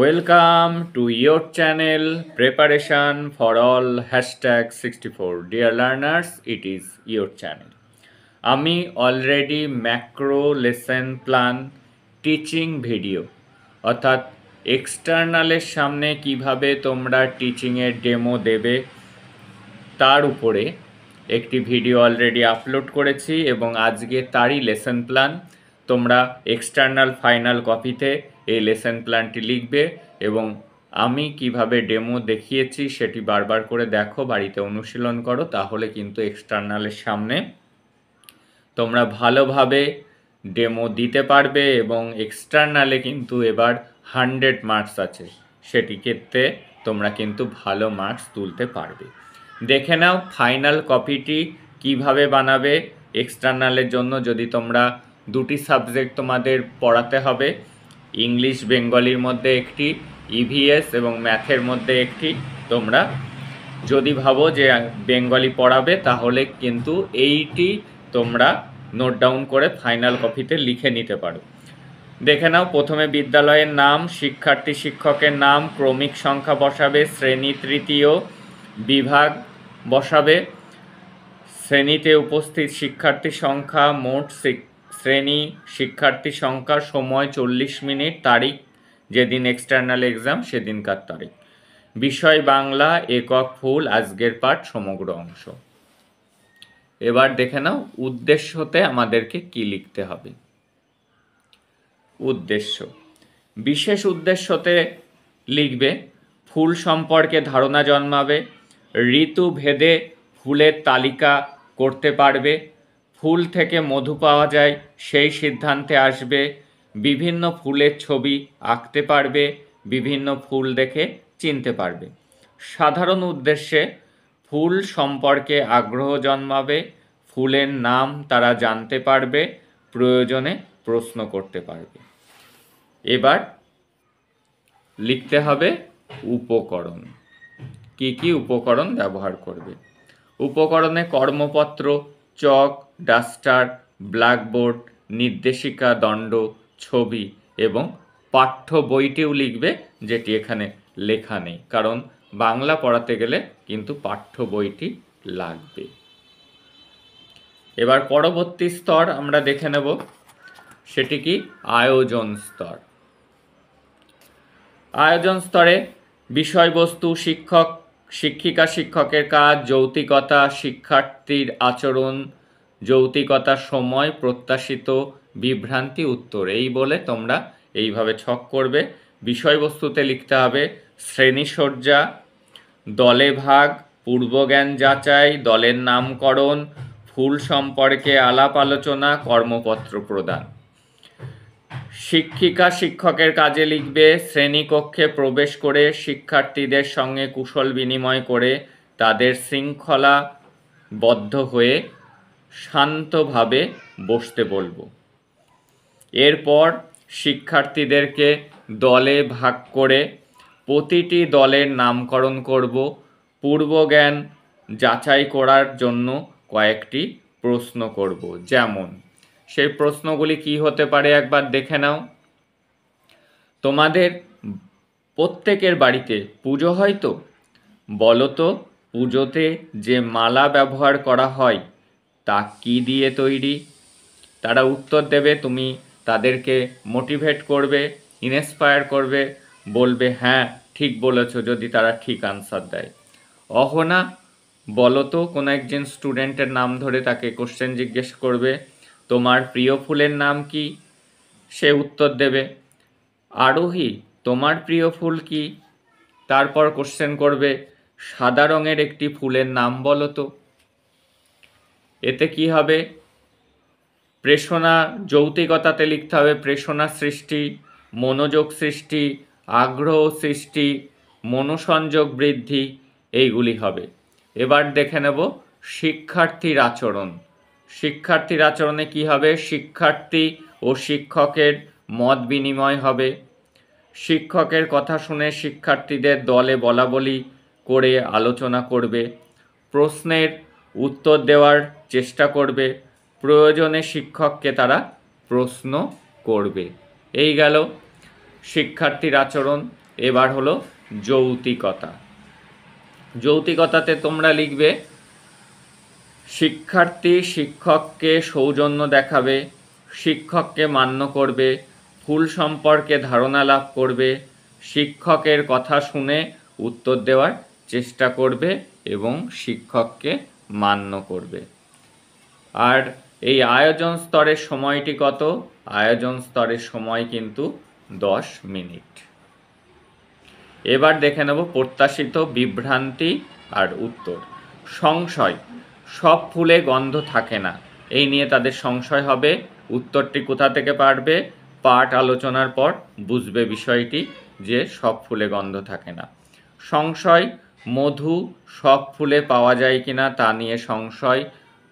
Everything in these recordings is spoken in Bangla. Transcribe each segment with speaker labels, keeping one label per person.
Speaker 1: welcome to your channel preparation for all hashtag sixty four dear learners it is your channel আমি already macro lesson plan teaching video অর্থাৎ এক্সটার্নালের সামনে কিভাবে তোমরা টিচিংয়ের ডেমো দেবে তার উপরে একটি ভিডিও অলরেডি আপলোড করেছি এবং আজকে তারই লেসেন প্ল্যান তোমরা এক্সটার্নাল ফাইনাল কপিতে এই লেসন প্ল্যানটি লিখবে এবং আমি কিভাবে ডেমো দেখিয়েছি সেটি বারবার করে দেখো বাড়িতে অনুশীলন করো তাহলে কিন্তু এক্সটার্নালের সামনে তোমরা ভালোভাবে ডেমো দিতে পারবে এবং এক্সটার্নালে কিন্তু এবার হান্ড্রেড মার্কস আছে সেটি ক্ষেত্রে তোমরা কিন্তু ভালো মার্কস তুলতে পারবে দেখে নাও ফাইনাল কপিটি কিভাবে বানাবে এক্সটার্নালের জন্য যদি তোমরা দুটি সাবজেক্ট তোমাদের পড়াতে হবে ইংলিশ বেঙ্গলির মধ্যে একটি ইভিএস e এবং ম্যাথের মধ্যে একটি তোমরা যদি ভাবো যে বেঙ্গলি পড়াবে তাহলে কিন্তু এইটি তোমরা নোট ডাউন করে ফাইনাল কপিতে লিখে নিতে পারো দেখে নাও প্রথমে বিদ্যালয়ের নাম শিক্ষার্থী শিক্ষকের নাম ক্রমিক সংখ্যা বসাবে শ্রেণী তৃতীয় বিভাগ বসাবে শ্রেণীতে উপস্থিত শিক্ষার্থী সংখ্যা মোট শ্রেণী শিক্ষার্থী সংখ্যা সময় চল্লিশ মিনিট তারিখ যেদিন এক্সটার্নাল এক্সাম সেদিনকার তারিখ বিষয় বাংলা একক ফুল আজকের পাঠ সমগ্র অংশ এবার দেখে নাও উদ্দেশ্যতে আমাদেরকে কি লিখতে হবে উদ্দেশ্য বিশেষ উদ্দেশ্যতে লিখবে ফুল সম্পর্কে ধারণা জন্মাবে ঋতু ভেদে ফুলের তালিকা করতে পারবে ফুল থেকে মধু পাওয়া যায় সেই সিদ্ধান্তে আসবে বিভিন্ন ফুলের ছবি আঁকতে পারবে বিভিন্ন ফুল দেখে চিনতে পারবে সাধারণ উদ্দেশ্যে ফুল সম্পর্কে আগ্রহ জন্মাবে ফুলের নাম তারা জানতে পারবে প্রয়োজনে প্রশ্ন করতে পারবে এবার লিখতে হবে উপকরণ কি কি উপকরণ ব্যবহার করবে উপকরণে কর্মপত্র চক ডাস্টার ব্ল্যাকবোর্ড নির্দেশিকা দণ্ড ছবি এবং পাঠ্য বইটিও লিখবে যেটি এখানে লেখা নেই কারণ বাংলা পড়াতে গেলে কিন্তু পাঠ্য বইটি লাগবে এবার পরবর্তী স্তর আমরা দেখে নেব সেটি কি আয়োজন স্তর আয়োজন স্তরে বিষয়বস্তু শিক্ষক শিক্ষিকা শিক্ষকের কাজ যৌতিকতা শিক্ষার্থীর আচরণ যৌতিকতার সময় প্রত্যাশিত বিভ্রান্তি উত্তর এই বলে তোমরা এইভাবে ছক করবে বিষয়বস্তুতে লিখতে হবে শ্রেণীসজ্জা দলে ভাগ পূর্বজ্ঞান যাচাই দলের নামকরণ ফুল সম্পর্কে আলাপ আলোচনা কর্মপত্র প্রদান শিক্ষিকা শিক্ষকের কাজে লিখবে শ্রেণীকক্ষে প্রবেশ করে শিক্ষার্থীদের সঙ্গে কুশল বিনিময় করে তাদের শৃঙ্খলা বদ্ধ হয়ে শান্তভাবে বসতে বলবো এরপর শিক্ষার্থীদেরকে দলে ভাগ করে প্রতিটি দলের নামকরণ করব পূর্বজ্ঞান যাচাই করার জন্য কয়েকটি প্রশ্ন করব যেমন সেই প্রশ্নগুলি কি হতে পারে একবার দেখে নাও তোমাদের প্রত্যেকের বাড়িতে পুজো হয় তো বলো তো পুজোতে যে মালা ব্যবহার করা হয় তা কি দিয়ে তৈরি তারা উত্তর দেবে তুমি তাদেরকে মোটিভেট করবে ইন্সপায়ার করবে বলবে হ্যাঁ ঠিক বলেছ যদি তারা ঠিক আনসার দেয় অহনা বলো তো কোনো একজন স্টুডেন্টের নাম ধরে তাকে কোশ্চেন জিজ্ঞেস করবে তোমার প্রিয় ফুলের নাম কি সে উত্তর দেবে আরোহী তোমার প্রিয় ফুল কি তারপর কোশ্চেন করবে সাদা রঙের একটি ফুলের নাম বলো তো এতে কি হবে প্রেষণা যৌতিকতাতে লিখতে হবে প্রেষণা সৃষ্টি মনোযোগ সৃষ্টি আগ্রহ সৃষ্টি মনোসংযোগ বৃদ্ধি এইগুলি হবে এবার দেখে নেব শিক্ষার্থীর আচরণ শিক্ষার্থীর আচরণে কি হবে শিক্ষার্থী ও শিক্ষকের মত বিনিময় হবে শিক্ষকের কথা শুনে শিক্ষার্থীদের দলে বলা বলি করে আলোচনা করবে প্রশ্নের উত্তর দেওয়ার চেষ্টা করবে প্রয়োজনে শিক্ষককে তারা প্রশ্ন করবে এই গেল শিক্ষার্থীর আচরণ এবার হলো যৌতিকতা যৌতিকতাতে তোমরা লিখবে শিক্ষার্থী শিক্ষককে সৌজন্য দেখাবে শিক্ষককে মান্য করবে ফুল সম্পর্কে ধারণা লাভ করবে শিক্ষকের কথা শুনে উত্তর দেওয়ার চেষ্টা করবে এবং শিক্ষককে মান্য করবে আর এই আয়োজন স্তরের সময়টি কত আয়োজন স্তরের সময় কিন্তু দশ মিনিট এবার দেখে নেব প্রত্যাশিত বিভ্রান্তি আর উত্তর সংশয় সব ফুলে গন্ধ থাকে না এই নিয়ে তাদের সংশয় হবে উত্তরটি কোথা থেকে পারবে পাঠ আলোচনার পর বুঝবে বিষয়টি যে সব ফুলে গন্ধ থাকে না সংশয় মধু সব ফুলে পাওয়া যায় কিনা তা নিয়ে সংশয়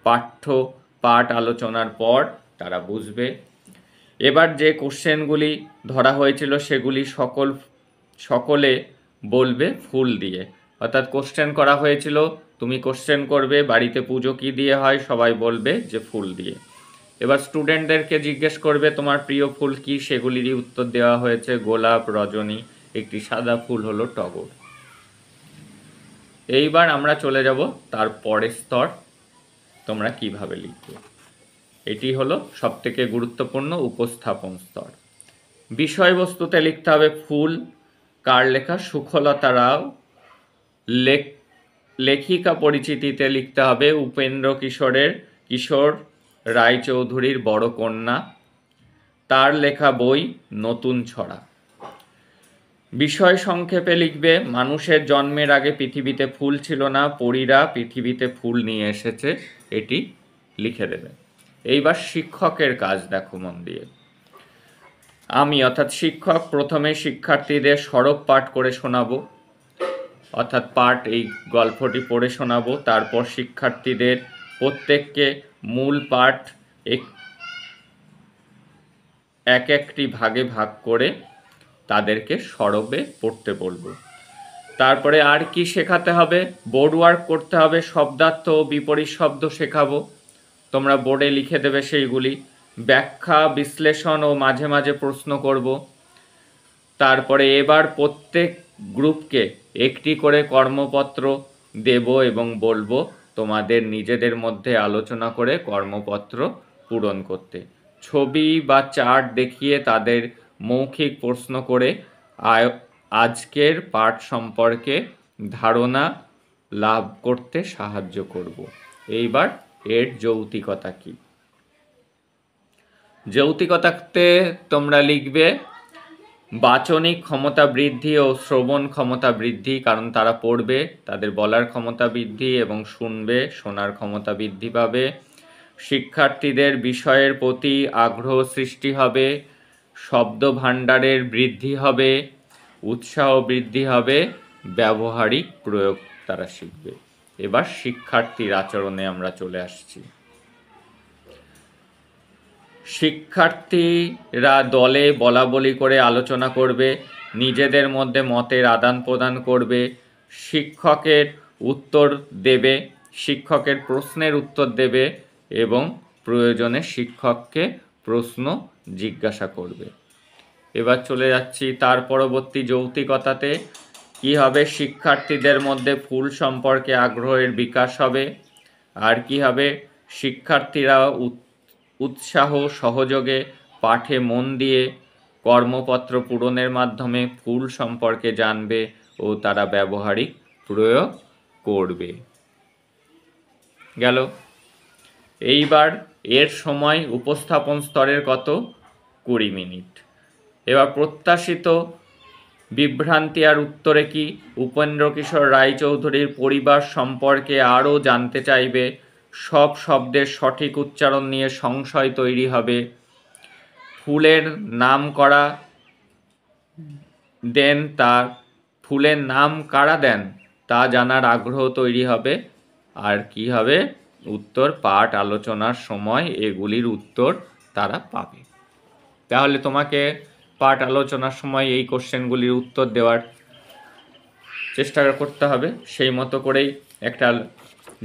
Speaker 1: পাঠ্য পাঠ আলোচনার পর তারা বুঝবে এবার যে কোশ্চেনগুলি ধরা হয়েছিল সেগুলি সকল সকলে বলবে ফুল দিয়ে অর্থাৎ কোশ্চেন করা হয়েছিল তুমি কোশ্চেন করবে বাড়িতে পুজো কী দিয়ে হয় সবাই বলবে যে ফুল দিয়ে এবার স্টুডেন্টদেরকে জিজ্ঞেস করবে তোমার প্রিয় ফুল কী সেগুলিরই উত্তর দেওয়া হয়েছে গোলাপ রজনী একটি সাদা ফুল হলো টগর এইবার আমরা চলে যাব তার পরের স্তর তোমরা কিভাবে লিখবে এটি হলো সবথেকে গুরুত্বপূর্ণ উপস্থাপন স্তর বিষয়বস্তুতে লিখতে হবে ফুল কার লেখা সুখলতা রাও লেখ লেখিকা পরিচিতিতে লিখতে হবে উপেন্দ্র কিশোরের কিশোর রায়চৌধুরীর বড় কন্যা তার লেখা বই নতুন ছড়া বিষয় সংক্ষেপে লিখবে মানুষের জন্মের আগে পৃথিবীতে ফুল ছিল না পরীরা পৃথিবীতে ফুল নিয়ে এসেছে এটি লিখে দেবে এইবার শিক্ষকের কাজ দেখো মন দিয়ে আমি অর্থাৎ শিক্ষক প্রথমে শিক্ষার্থীদের সরব পাঠ করে শোনাবো অর্থাৎ পাঠ এই গল্পটি পড়ে শোনাবো তারপর শিক্ষার্থীদের প্রত্যেককে মূল পাঠ এক একটি ভাগে ভাগ করে তাদেরকে সরবে পড়তে বলবো তারপরে আর কি শেখাতে হবে বোর্ড ওয়ার্ক করতে হবে শব্দার্থ ও বিপরীত শব্দ শেখাবো তোমরা বোর্ডে লিখে দেবে সেইগুলি ব্যাখ্যা বিশ্লেষণ ও মাঝে মাঝে প্রশ্ন করব তারপরে এবার প্রত্যেক গ্রুপকে একটি করে কর্মপত্র দেব এবং বলবো তোমাদের নিজেদের মধ্যে আলোচনা করে কর্মপত্র পূরণ করতে ছবি বা চার্ট দেখিয়ে তাদের মৌখিক প্রশ্ন করে আজকের পাঠ সম্পর্কে ধারণা লাভ করতে সাহায্য করব এইবার এর যৌতিকতা কি যৌতিকতাতে তোমরা লিখবে বাচনিক ক্ষমতা বৃদ্ধি ও শ্রবণ ক্ষমতা বৃদ্ধি কারণ তারা পড়বে তাদের বলার ক্ষমতা বৃদ্ধি এবং শুনবে শোনার ক্ষমতা বৃদ্ধি পাবে শিক্ষার্থীদের বিষয়ের প্রতি আগ্রহ সৃষ্টি হবে শব্দভাণ্ডারের বৃদ্ধি হবে উৎসাহ বৃদ্ধি হবে ব্যবহারিক প্রয়োগ তারা শিখবে এবার শিক্ষার্থীর আচরণে আমরা চলে আসছি শিক্ষার্থীরা দলে বলাবলি করে আলোচনা করবে নিজেদের মধ্যে মতের আদান প্রদান করবে শিক্ষকের উত্তর দেবে শিক্ষকের প্রশ্নের উত্তর দেবে এবং প্রয়োজনে শিক্ষককে প্রশ্ন জিজ্ঞাসা করবে এবার চলে যাচ্ছি তার পরবর্তী যৌক্তিকতাতে কি হবে শিক্ষার্থীদের মধ্যে ফুল সম্পর্কে আগ্রহের বিকাশ হবে আর কি হবে শিক্ষার্থীরা উৎসাহ সহযোগে পাঠে মন দিয়ে কর্মপত্র পূরণের মাধ্যমে ফুল সম্পর্কে জানবে ও তারা ব্যবহারিক প্রয়োগ করবে গেল এইবার এর সময় উপস্থাপন স্তরের কত কুড়ি মিনিট এবার প্রত্যাশিত বিভ্রান্তি আর উত্তরে কি উপেন্দ্রকিশোর রায়চৌধুরীর পরিবার সম্পর্কে আরও জানতে চাইবে সব শব্দের সঠিক উচ্চারণ নিয়ে সংশয় তৈরি হবে ফুলের নাম করা দেন তার ফুলের নাম কারা দেন তা জানার আগ্রহ তৈরি হবে আর কি হবে উত্তর পাঠ আলোচনার সময় এগুলির উত্তর তারা পাবে তাহলে তোমাকে পাঠ আলোচনার সময় এই কোশ্চেনগুলির উত্তর দেওয়ার চেষ্টা করতে হবে সেই মতো করেই একটা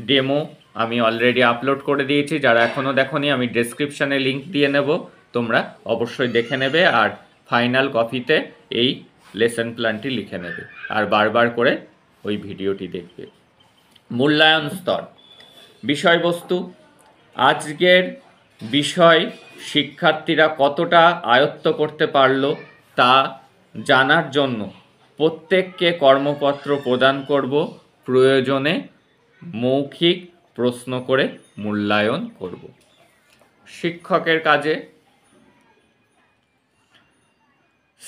Speaker 1: ডেমো আমি অলরেডি আপলোড করে দিয়েছি যারা এখনও দেখনি আমি ডেসক্রিপশানে লিঙ্ক দিয়ে নেব তোমরা অবশ্যই দেখে নেবে আর ফাইনাল কপিতে এই লেসন প্ল্যানটি লিখে নেবে আর বারবার করে ওই ভিডিওটি দেখবে মূল্যায়ন স্তর বিষয়বস্তু আজকের বিষয় শিক্ষার্থীরা কতটা আয়ত্ত করতে পারল তা জানার জন্য প্রত্যেককে কর্মপত্র প্রদান করব প্রয়োজনে মৌখিক প্রশ্ন করে মূল্যায়ন করব শিক্ষকের কাজে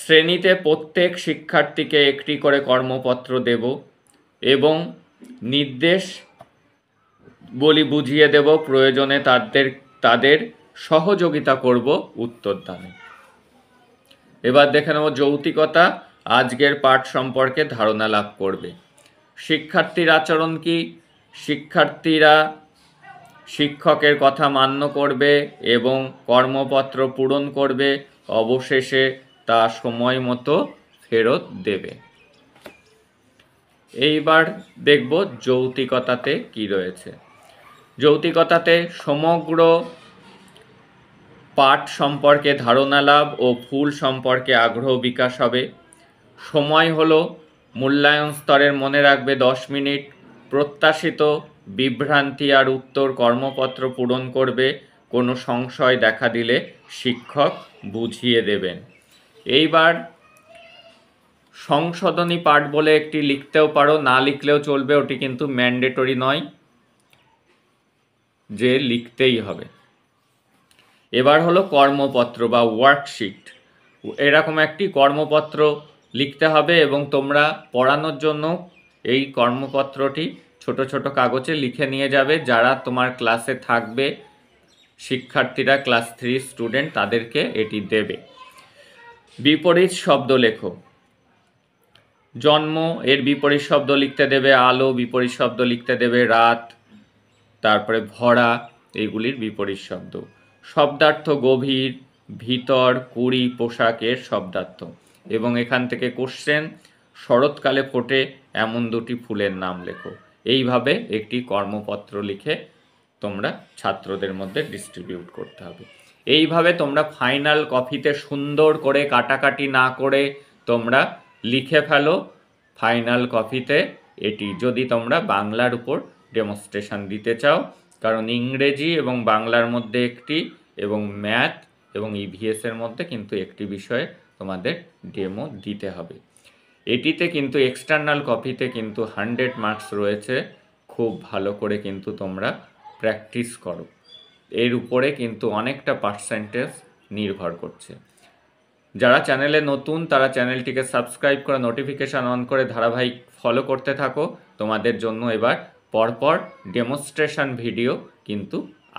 Speaker 1: শ্রেণীতে প্রত্যেক শিক্ষার্থীকে একটি করে কর্মপত্র দেব এবং নির্দেশ বলি বুঝিয়ে দেব প্রয়োজনে তাদের তাদের সহযোগিতা করব উত্তরদানে এবার দেখে নেব যৌতিকতা আজকের পাঠ সম্পর্কে ধারণা লাভ করবে শিক্ষার্থীর আচরণ কি শিক্ষার্থীরা শিক্ষকের কথা মান্য করবে এবং কর্মপত্র পূরণ করবে অবশেষে তা সময় মতো ফেরত দেবে এইবার দেখব যৌতিকতাতে কি রয়েছে যৌতিকতাতে সমগ্র পাঠ সম্পর্কে ধারণা লাভ ও ফুল সম্পর্কে আগ্রহ বিকাশ হবে সময় হলো মূল্যায়ন স্তরের মনে রাখবে দশ মিনিট প্রত্যাশিত বিভ্রান্তি আর উত্তর কর্মপত্র পূরণ করবে কোনো সংশয় দেখা দিলে শিক্ষক বুঝিয়ে দেবেন এইবার সংশোধনী পাঠ বলে একটি লিখতেও পারো না লিখলেও চলবে ওটি কিন্তু ম্যান্ডেটরি নয় যে লিখতেই হবে এবার হলো কর্মপত্র বা ওয়ার্কশিট এরকম একটি কর্মপত্র লিখতে হবে এবং তোমরা পড়ানোর জন্য এই কর্মপত্রটি ছোট ছোট কাগজে লিখে নিয়ে যাবে যারা তোমার ক্লাসে থাকবে শিক্ষার্থীরা ক্লাস থ্রি স্টুডেন্ট তাদেরকে এটি দেবে বিপরীত শব্দ লেখো জন্ম এর বিপরীত শব্দ লিখতে দেবে আলো বিপরীত শব্দ লিখতে দেবে রাত তারপরে ভরা এগুলির বিপরীত শব্দ শব্দার্থ গভীর ভিতর কুড়ি পোশাকের শব্দার্থ এবং এখান থেকে কোশ্চেন শরৎকালে ফোটে এমন দুটি ফুলের নাম লেখো এইভাবে একটি কর্মপত্র লিখে তোমরা ছাত্রদের মধ্যে ডিস্ট্রিবিউট করতে হবে এইভাবে তোমরা ফাইনাল কপিতে সুন্দর করে কাটাকাটি না করে তোমরা লিখে ফেলো ফাইনাল কপিতে এটি যদি তোমরা বাংলার উপর ডেমনস্ট্রেশন দিতে চাও কারণ ইংরেজি এবং বাংলার মধ্যে একটি এবং ম্যাথ এবং ইভিএসের e মধ্যে কিন্তু একটি বিষয়ে তোমাদের ডেমো দিতে হবে এটিতে কিন্তু এক্সটার্নাল কপিতে কিন্তু হান্ড্রেড মার্কস রয়েছে খুব ভালো করে কিন্তু তোমরা প্র্যাকটিস করো এর উপরে কিন্তু অনেকটা পার্সেন্টেজ নির্ভর করছে যারা চ্যানেলে নতুন তারা চ্যানেলটিকে সাবস্ক্রাইব করে নোটিফিকেশান অন করে ধারাবাহিক ফলো করতে থাকো তোমাদের জন্য এবার পরপর ডেমনস্ট্রেশন ভিডিও কিন্তু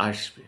Speaker 1: আসবে